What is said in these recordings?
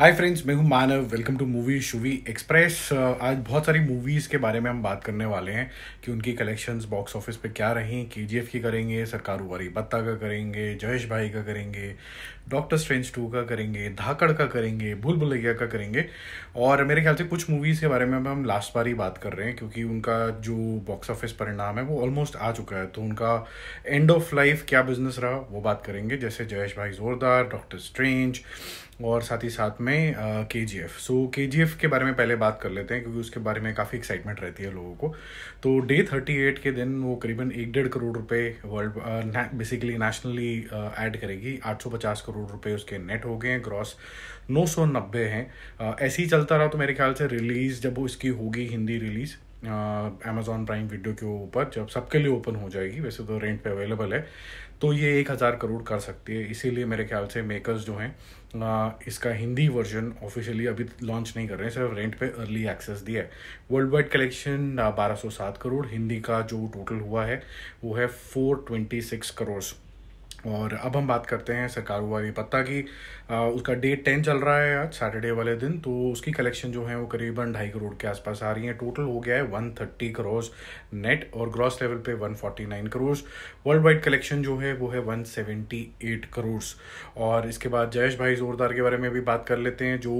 हाय friends मैं हूं Manav welcome to Movie Shoovy Express आज बहुत सारी मूवीज़ के बारे में हम बात करने वाले हैं कि उनकी कलेक्शंस बॉक्स ऑफिस पे क्या रहीं के जी की करेंगे सरकार वारी बत्ता का करेंगे जयेश भाई का करेंगे डॉक्टर स्ट्रेंज टू का करेंगे धाकड़ का करेंगे भूल भुलैया का करेंगे और मेरे ख्याल से कुछ मूवीज़ के बारे में हम लास्ट बार ही बात कर रहे हैं क्योंकि उनका जो बॉक्स ऑफिस परिणाम है वो ऑलमोस्ट आ चुका है तो उनका एंड ऑफ लाइफ क्या बिजनेस रहा वो बात करेंगे जैसे जयेश भाई जोरदार डॉक्टर स्ट्रेंज और साथ ही साथ में के जी एफ सो के जी एफ के बारे में पहले बात कर लेते हैं क्योंकि उसके बारे में काफ़ी एक्साइटमेंट रहती है लोगों को तो डे थर्टी एट के दिन वो करीबन एक डेढ़ करोड़ रुपए वर्ल्ड बेसिकली नेशनली ऐड करेगी आठ सौ पचास करोड़ रुपए उसके नेट हो गए हैं ग्रॉस नौ सौ नब्बे हैं ऐसे ही चलता रहा तो मेरे ख्याल से रिलीज़ जब वो इसकी होगी Hindi release Amazon Prime Video के ऊपर जब सबके लिए ओपन हो जाएगी वैसे तो रेंट पे अवेलेबल है तो ये एक हज़ार करोड़ कर सकती है इसीलिए मेरे ख्याल से मेकर्स जो हैं इसका हिंदी वर्जन ऑफिशियली अभी लॉन्च नहीं कर रहे हैं सिर्फ रेंट पे अर्ली एक्सेस दिया है वर्ल्ड वाइड कलेक्शन सात करोड़ हिंदी का जो टोटल हुआ है वो है सिक्स करोड़ और अब हम बात करते हैं वाली पत्ता की आ, उसका डेट टेन चल रहा है आज सैटरडे वाले दिन तो उसकी कलेक्शन जो है वो करीबन ढाई करोड़ के आसपास आ रही है टोटल हो गया है वन थर्टी करोज नेट और ग्रॉस लेवल पे one forty nine crores worldwide collection जो है वो है वन सेवेंटी एट करोड़ और इसके बाद जयेश भाई जोरदार के बारे में भी बात कर लेते हैं जो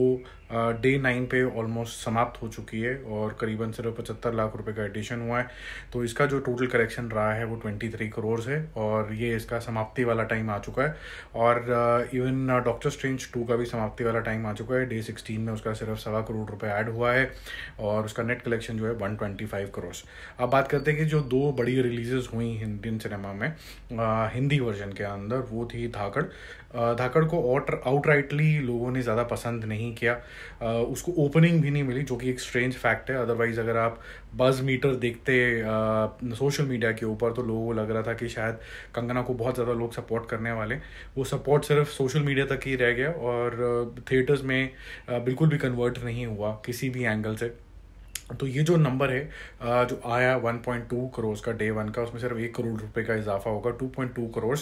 डे नाइन पे ऑलमोस्ट समाप्त हो चुकी है और करीबन सिर्फ पचहत्तर लाख रुपए का एडिशन हुआ है तो इसका जो टोटल करेक्शन रहा है वो ट्वेंटी थ्री करोर्स है और ये इसका समाप्ति वाला टाइम आ चुका है और इवन डॉक्टर स्ट्रेंज टू का भी समाप्ति वाला टाइम आ चुका है डे सिक्सटीन में उसका सिर्फ सवा करोड़ रुपये ऐड हुआ है और उसका नेट कलेक्शन जो है वन ट्वेंटी फाइव करोर्स अब बात करते हैं कि जो दो बड़ी रिलीजेज हुई इंडियन सिनेमा में आ, हिंदी वर्जन के अंदर वो थी धाकड़ धाकड़ को आउट आउटराइटली लोगों ने ज़्यादा पसंद नहीं किया उसको ओपनिंग भी नहीं मिली जो कि एक स्ट्रेंज फैक्ट है अदरवाइज़ अगर आप बज़ मीटर देखते सोशल मीडिया के ऊपर तो लोगों को लग रहा था कि शायद कंगना को बहुत ज़्यादा लोग सपोर्ट करने वाले वो सपोर्ट सिर्फ सोशल मीडिया तक ही रह गया और थिएटर्स में बिल्कुल भी कन्वर्ट नहीं हुआ किसी भी एंगल से तो ये जो नंबर है जो आया 1.2 करोड़ का डे वन का उसमें सिर्फ एक करोड़ रुपए का इजाफा होगा 2.2 करोड़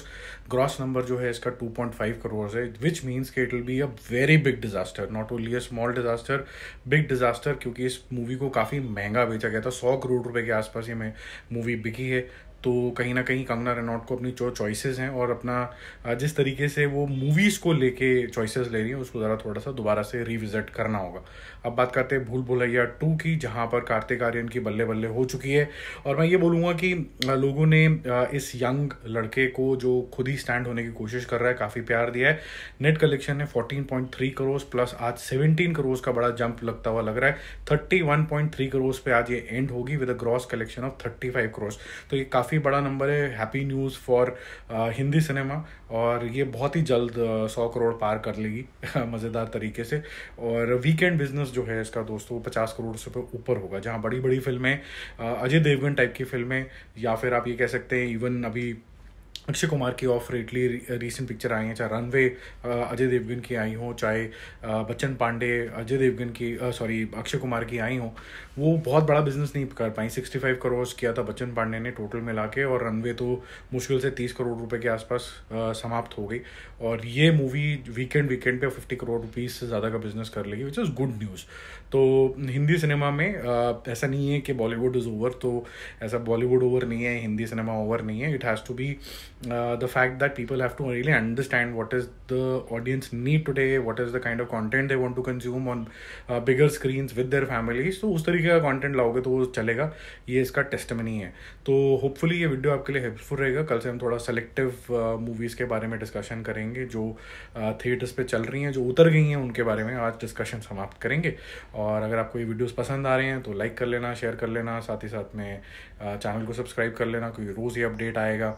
ग्रॉस नंबर जो है इसका 2.5 करोड़ है विच मीन्स कि it will be a very big disaster not only a small disaster big disaster क्योंकि इस मूवी को काफ़ी महंगा बेचा गया था सौ करोड़ रुपए के आसपास ये में मूवी बिकी है तो कहीं ना कहीं कंगना रनौट को अपनी जो चॉइसेस हैं और अपना जिस तरीके से वो मूवीज़ को लेके चॉइसेस ले रही हैं उसको ज़रा थोड़ा सा दोबारा से रिविज़िट करना होगा अब बात करते हैं भूल भुलैया टू की जहाँ पर कार्तिक आर्यन की बल्ले बल्ले हो चुकी है और मैं ये बोलूँगा कि लोगों ने इस यंग लड़के को जो खुद ही स्टैंड होने की कोशिश कर रहा है काफ़ी प्यार दिया है नेट कलेक्शन है fourteen point three crore plus आज सेवनटीन करोड़ का बड़ा जंप लगता हुआ लग रहा है thirty one point three crore पे आज ये एंड होगी with a gross collection of thirty five crore तो ये काफ़ी काफ़ी बड़ा नंबर है happy news for Hindi cinema और ये बहुत ही जल्द uh, सौ करोड़ पार कर लेगी मज़ेदार तरीके से और वीकेंड बिजनेस जो है इसका दोस्तों पचास करोड़ से ऊपर होगा जहाँ बड़ी बड़ी फिल्में uh, अजय देवगन टाइप की फिल्में या फिर आप ये कह सकते हैं इवन अभी अक्षय कुमार की ऑफ रेटली रीसेंट पिक्चर आई हैं चाहे रनवे अजय देवगन की आई हों चाहे बच्चन पांडे अजय देवगन की सॉरी अक्षय कुमार की आई हों वो बहुत बड़ा बिजनेस नहीं कर पाई सिक्सटी फाइव करोड़ किया था बच्चन पांडे ने टोटल मिला के और रनवे तो मुश्किल से तीस करोड़ रुपए के आसपास समाप्त हो गई और ये मूवी वीकेंड वीकेंड पे फिफ्टी करोड़ रुपीज़ से ज़्यादा का बिजनेस कर लेगी विच इज़ गुड न्यूज़ तो हिंदी सिनेमा में ऐसा नहीं है कि बॉलीवुड इज़ ओवर तो ऐसा बॉलीवुड ओवर नहीं है हिंदी सिनेमा ओवर नहीं है it has to be uh, the fact that people have to really understand what is the audience need today what is the kind of content they want to consume on uh, bigger screens with their families तो उस तरीके का content लाओगे तो वो चलेगा ये इसका टेस्टमनी है तो होपफुली ये वीडियो आपके लिए हेल्पफुल रहेगा कल से हम थोड़ा सेलेक्टिव मूवीज़ uh, के बारे में डिस्कशन करेंगे जो थिएटर्स uh, पे चल रही हैं जो उतर गई हैं उनके बारे में आज डिस्कशन समाप्त करेंगे और अगर आपको ये वीडियोस पसंद आ रहे हैं तो लाइक कर लेना शेयर कर लेना साथ ही साथ में चैनल uh, को सब्सक्राइब कर लेना क्योंकि रोज़ ये अपडेट आएगा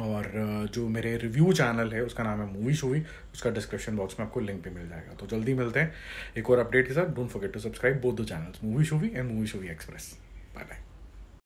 और जो मेरे रिव्यू चैनल है उसका नाम है मूवी शूवी उसका डिस्क्रिप्शन बॉक्स में आपको लिंक भी मिल जाएगा तो जल्दी मिलते हैं एक और अपडेट के साथ don't forget to subscribe both दो channels Movie Shoovy and Movie Shoovy Express bye bye